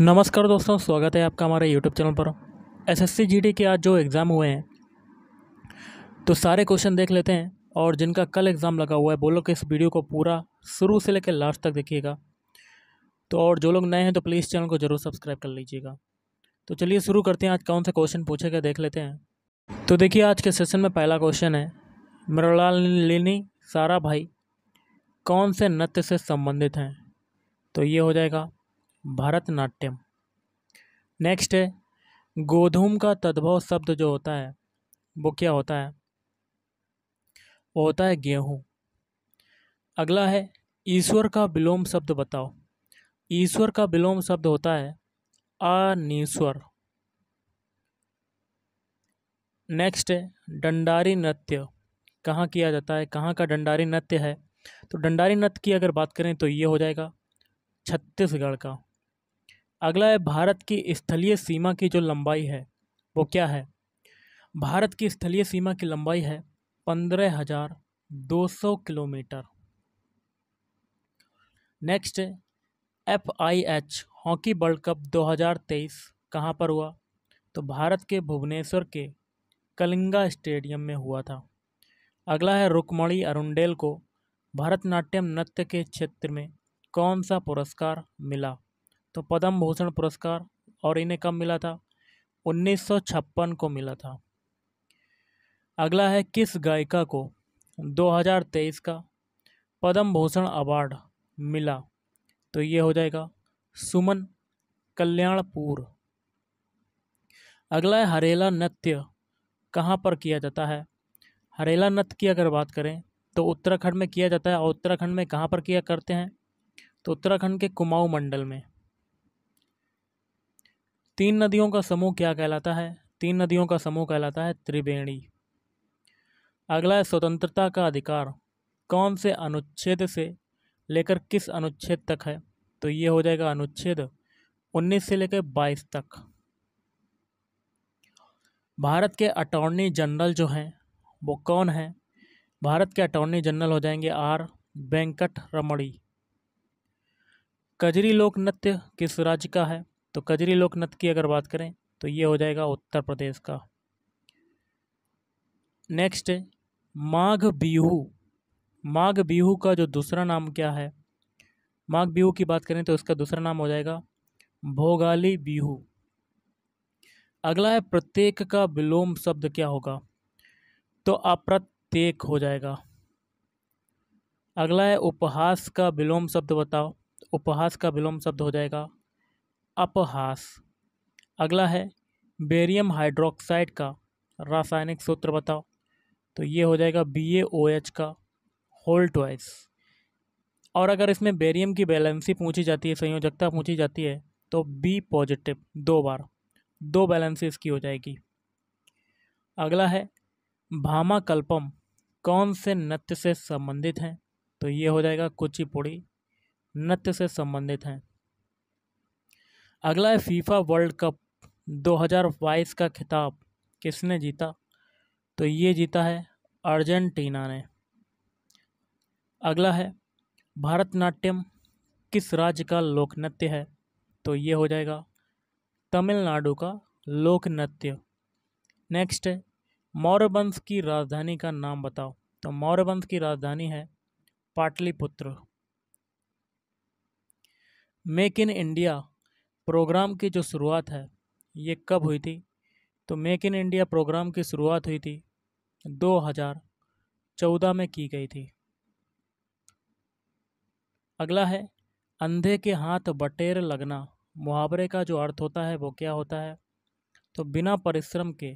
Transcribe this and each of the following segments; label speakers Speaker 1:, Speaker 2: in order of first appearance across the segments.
Speaker 1: नमस्कार दोस्तों स्वागत है आपका हमारे यूट्यूब चैनल पर एसएससी जीडी के आज जो एग्ज़ाम हुए हैं तो सारे क्वेश्चन देख लेते हैं और जिनका कल एग्ज़ाम लगा हुआ है बोलो कि इस वीडियो को पूरा शुरू से लेकर लास्ट तक देखिएगा तो और जो लोग नए हैं तो प्लीज़ चैनल को ज़रूर सब्सक्राइब कर लीजिएगा तो चलिए शुरू करते हैं आज कौन से क्वेश्चन पूछे गए देख लेते हैं तो देखिए आज के सेशन में पहला क्वेश्चन है मृणालिनी सारा भाई कौन से नृत्य से संबंधित हैं तो ये हो जाएगा भरतनाट्यम नेक्स्ट है गोधूम का तद्भव शब्द जो होता है वो क्या होता है वो होता है गेहूँ अगला है ईश्वर का विलोम शब्द बताओ ईश्वर का विलोम शब्द होता है अनिश्वर नेक्स्ट है डंडारी नृत्य कहाँ किया जाता है कहाँ का डंडारी नृत्य है तो डंडारी नृत्य की अगर बात करें तो ये हो जाएगा छत्तीसगढ़ का अगला है भारत की स्थलीय सीमा की जो लंबाई है वो क्या है भारत की स्थलीय सीमा की लंबाई है पंद्रह हजार दो सौ kilometre next F I H hockey world cup 2023 कहाँ पर हुआ तो भारत के भुवनेश्वर के कलिंगा स्टेडियम में हुआ था अगला है रुकमणी अरुंडेल को भरतनाट्यम नृत्य के क्षेत्र में कौन सा पुरस्कार मिला तो पद्म भूषण पुरस्कार और इन्हें कब मिला था 1956 को मिला था अगला है किस गायिका को 2023 का पद्म भूषण अवार्ड मिला तो ये हो जाएगा सुमन कल्याणपुर अगला है हरेला नृत्य कहाँ पर किया जाता है हरेला नृत्य की अगर बात करें तो उत्तराखंड में किया जाता है और उत्तराखंड में कहाँ पर किया करते हैं तो उत्तराखंड के कुमाऊँ मंडल में तीन नदियों का समूह क्या कहलाता है तीन नदियों का समूह कहलाता है त्रिवेणी अगला है स्वतंत्रता का अधिकार कौन से अनुच्छेद से लेकर किस अनुच्छेद तक है तो ये हो जाएगा अनुच्छेद 19 से लेकर 22 तक भारत के अटॉर्नी जनरल जो हैं वो कौन हैं भारत के अटॉर्नी जनरल हो जाएंगे आर वेंकट रमणी कजरी लोक नृत्य किस राज्य का है तो कजरी लोकनृत्य की अगर बात करें तो ये हो जाएगा उत्तर प्रदेश का नेक्स्ट माघ बिहू माघ बिहू का जो दूसरा नाम क्या है माघ बिहू की बात करें तो इसका दूसरा नाम हो जाएगा भोगाली बिहू अगला है प्रत्येक का विलोम शब्द क्या होगा तो अप्रत्येक हो जाएगा अगला है उपहास का विलोम शब्द बताओ उपहास का विलोम शब्द हो जाएगा अपहास अगला है बेरियम हाइड्रोक्साइड का रासायनिक सूत्र बताओ तो ये हो जाएगा बी ए ओ एच का होल ट्वाइस और अगर इसमें बेरियम की बैलेंसी पूछी जाती है संयोजकता पूछी जाती है तो बी पॉजिटिव दो बार दो बैलेंसी इसकी हो जाएगी अगला है भामा कल्पम कौन से नृत्य से संबंधित हैं तो ये हो जाएगा कुचिपुड़ी नृत्य से संबंधित हैं अगला है फीफा वर्ल्ड कप 2022 का खिताब किसने जीता तो ये जीता है अर्जेंटीना ने अगला है भारतनाट्यम किस राज्य का लोक नृत्य है तो ये हो जाएगा तमिलनाडु का लोक नृत्य नेक्स्ट है मौर्यवंश की राजधानी का नाम बताओ तो मौर्यवंश की राजधानी है Pataliputra make in India programme की जो शुरुआत है ये कब हुई थी तो मेक इन इंडिया प्रोग्राम की शुरुआत हुई थी 2014 में की गई थी अगला है अंधे के हाथ बटेर लगना मुहावरे का जो अर्थ होता है वो क्या होता है तो बिना परिश्रम के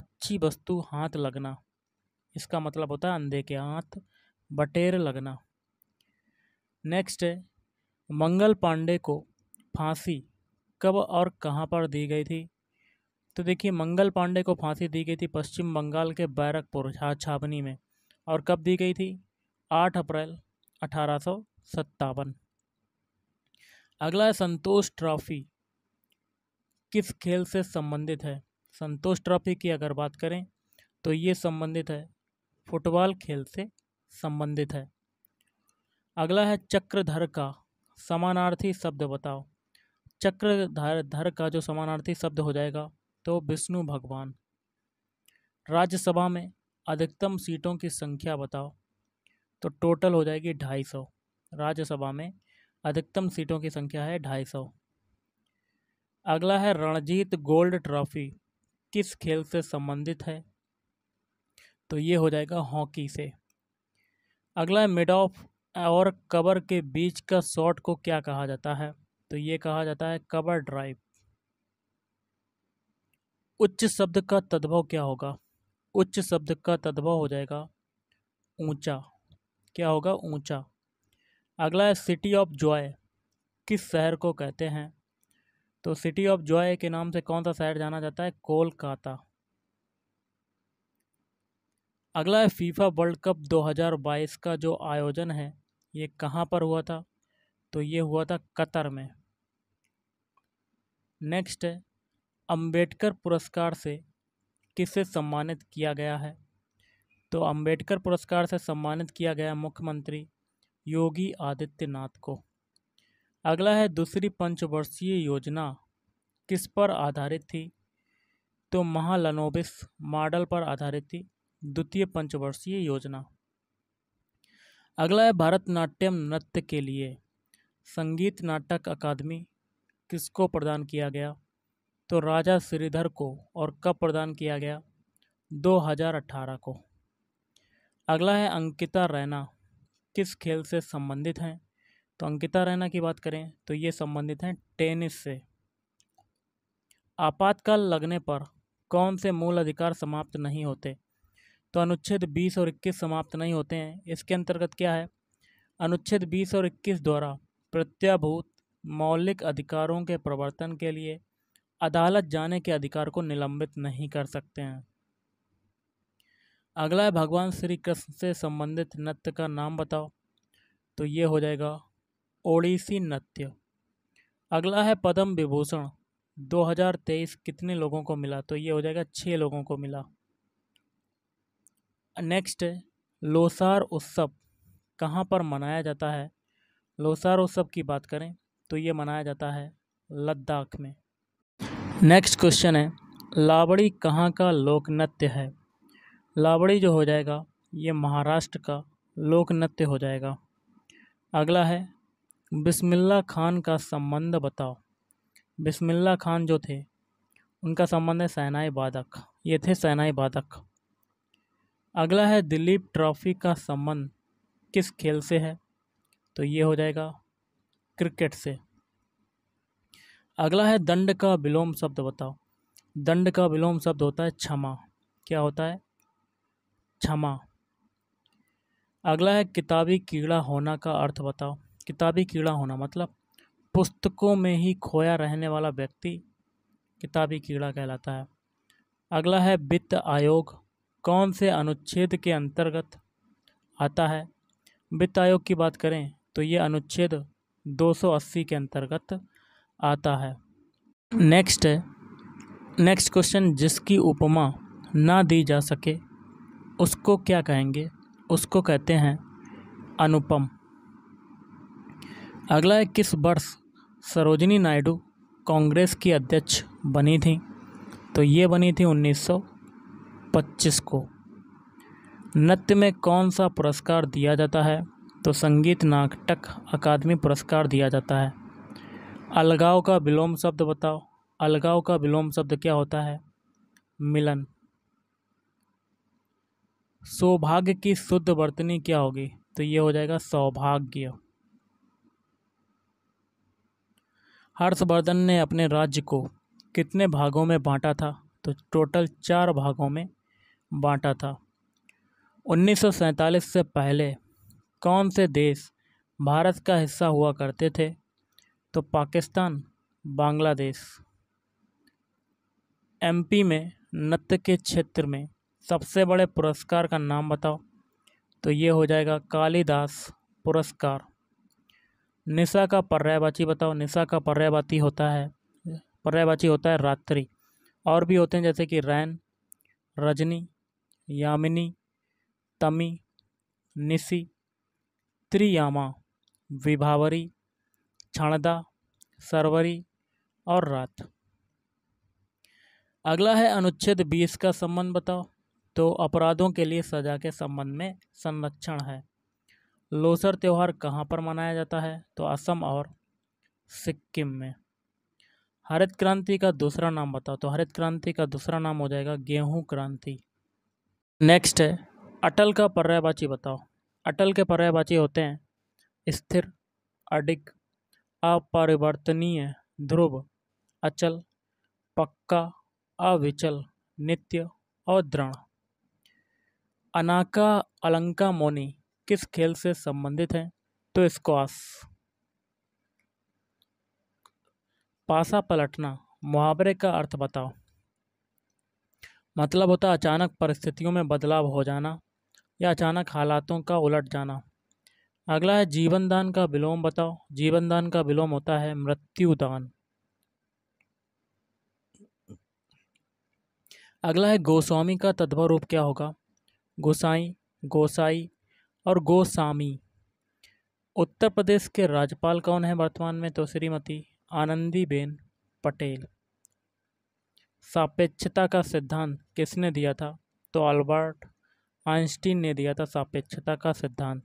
Speaker 1: अच्छी वस्तु हाथ लगना इसका मतलब होता है अंधे के हाथ बटेर लगना नेक्स्ट है मंगल पांडे को फांसी कब और कहां पर दी गई थी तो देखिए मंगल पांडे को फांसी दी गई थी पश्चिम बंगाल के बैरकपुर छाछावनी में और कब दी गई थी आठ अप्रैल अठारह अगला है संतोष ट्रॉफी किस खेल से संबंधित है संतोष ट्रॉफी की अगर बात करें तो ये संबंधित है फुटबॉल खेल से संबंधित है अगला है चक्रधर का समानार्थी शब्द बताओ चक्र धर धर का जो समानार्थी शब्द हो जाएगा तो विष्णु भगवान राज्यसभा में अधिकतम सीटों की संख्या बताओ तो टोटल हो जाएगी ढाई सौ राज्यसभा में अधिकतम सीटों की संख्या है ढाई सौ अगला है रणजीत गोल्ड ट्रॉफी किस खेल से संबंधित है तो ये हो जाएगा हॉकी से अगला है मिड ऑफ और कवर के बीच का शॉट को क्या कहा जाता है तो ये कहा जाता है कवर ड्राइव उच्च शब्द का तद्भव क्या होगा उच्च शब्द का तद्भव हो जाएगा ऊंचा क्या होगा ऊंचा अगला है सिटी ऑफ जॉय किस शहर को कहते हैं तो सिटी ऑफ जॉय के नाम से कौन सा शहर जाना जाता है कोलकाता अगला है फीफा वर्ल्ड कप 2022 का जो आयोजन है ये कहाँ पर हुआ था तो ये हुआ था कतर में नेक्स्ट है अम्बेडकर पुरस्कार से किसे सम्मानित किया गया है तो अम्बेडकर पुरस्कार से सम्मानित किया गया मुख्यमंत्री योगी आदित्यनाथ को अगला है दूसरी पंचवर्षीय योजना किस पर आधारित थी तो महालनोबिस मॉडल पर आधारित थी द्वितीय पंचवर्षीय योजना अगला है भारतनाट्यम नृत्य के लिए संगीत नाटक अकादमी किसको प्रदान किया गया तो राजा श्रीधर को और कब प्रदान किया गया 2018 को अगला है अंकिता रैना किस खेल से संबंधित हैं तो अंकिता रैना की बात करें तो ये संबंधित हैं टेनिस से आपातकाल लगने पर कौन से मूल अधिकार समाप्त नहीं होते तो अनुच्छेद 20 और 21 समाप्त नहीं होते हैं इसके अंतर्गत क्या है अनुच्छेद 20 और 21 द्वारा प्रत्याभूत मौलिक अधिकारों के प्रवर्तन के लिए अदालत जाने के अधिकार को निलंबित नहीं कर सकते हैं अगला है भगवान श्री कृष्ण से संबंधित नृत्य का नाम बताओ तो ये हो जाएगा ओडिसी नृत्य अगला है पद्म विभूषण 2023 कितने लोगों को मिला तो ये हो जाएगा छः लोगों को मिला नेक्स्ट लोसार उत्सव कहाँ पर मनाया जाता है लोसार उत्सव की बात करें तो ये मनाया जाता है लद्दाख में नेक्स्ट क्वेश्चन है लाबड़ी कहाँ का लोक नृत्य है लाबड़ी जो हो जाएगा ये महाराष्ट्र का लोक नृत्य हो जाएगा अगला है बिस्मिल्ला खान का संबंध बताओ बिस्मिल्ला खान जो थे उनका संबंध है सैनाई बादक ये थे सैनाई बादक अगला है दिलीप ट्रॉफी का संबंध किस खेल से है तो ये हो जाएगा क्रिकेट से अगला है दंड का विलोम शब्द बताओ दंड का विलोम शब्द होता है क्षमा क्या होता है क्षमा अगला है किताबी कीड़ा होना का अर्थ बताओ किताबी कीड़ा होना मतलब पुस्तकों में ही खोया रहने वाला व्यक्ति किताबी कीड़ा कहलाता है अगला है वित्त आयोग कौन से अनुच्छेद के अंतर्गत आता है वित्त आयोग की बात करें तो ये अनुच्छेद 280 के अंतर्गत आता है नेक्स्ट नेक्स्ट क्वेश्चन जिसकी उपमा ना दी जा सके उसको क्या कहेंगे उसको कहते हैं अनुपम अगला है किस वर्ष सरोजनी नायडू कांग्रेस की अध्यक्ष बनी थी तो ये बनी थी 1925 को नृत्य में कौन सा पुरस्कार दिया जाता है तो संगीत नाटक अकादमी पुरस्कार दिया जाता है अलगाव का विलोम शब्द बताओ अलगाव का विलोम शब्द क्या होता है मिलन सौभाग्य की शुद्ध वर्तनी क्या होगी तो ये हो जाएगा सौभाग्य हर्षवर्धन ने अपने राज्य को कितने भागों में बांटा था तो टोटल चार भागों में बांटा था उन्नीस से पहले कौन से देश भारत का हिस्सा हुआ करते थे तो पाकिस्तान बांग्लादेश एमपी में नृत्य के क्षेत्र में सबसे बड़े पुरस्कार का नाम बताओ तो ये हो जाएगा कालिदास पुरस्कार निशा का पर्यायवाची बताओ निशा का पर्यायवाची होता है पर्यायवाची होता है रात्रि और भी होते हैं जैसे कि रैन रजनी यामिनी तमी निसी त्रियामा विभावरी क्षणदा सरवरी और रात अगला है अनुच्छेद बीस का संबंध बताओ तो अपराधों के लिए सजा के संबंध में संरक्षण है लोसर त्यौहार कहाँ पर मनाया जाता है तो असम और सिक्किम में हरित क्रांति का दूसरा नाम बताओ तो हरित क्रांति का दूसरा नाम हो जाएगा गेहूं क्रांति नेक्स्ट है अटल का पर्यायवाची बताओ अटल के पर्यायवाची होते हैं स्थिर अडिग अपरिवर्तनीय ध्रुव अचल पक्का अविचल नित्य और दृण अनाका अलंका मोनी किस खेल से संबंधित है तो स्क्वास पासा पलटना मुहावरे का अर्थ बताओ मतलब होता अचानक परिस्थितियों में बदलाव हो जाना या अचानक हालातों का उलट जाना अगला है जीवन दान का विलोम बताओ जीवन दान का विलोम होता है मृत्यु दान अगला है गोस्वामी का तद्भव रूप क्या होगा गोसाई गोसाई और गोस्वामी उत्तर प्रदेश के राज्यपाल कौन है वर्तमान में तो श्रीमती आनंदीबेन पटेल सापेक्षता का सिद्धांत किसने दिया था तो अल्बर्ट आइंस्टीन ने दिया था सापेक्षता का सिद्धांत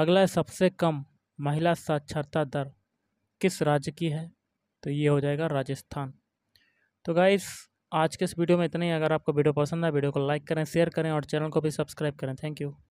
Speaker 1: अगला है सबसे कम महिला साक्षरता दर किस राज्य की है तो ये हो जाएगा राजस्थान तो गाइस आज के इस वीडियो में इतना ही अगर आपको वीडियो पसंद है वीडियो को लाइक करें शेयर करें और चैनल को भी सब्सक्राइब करें थैंक यू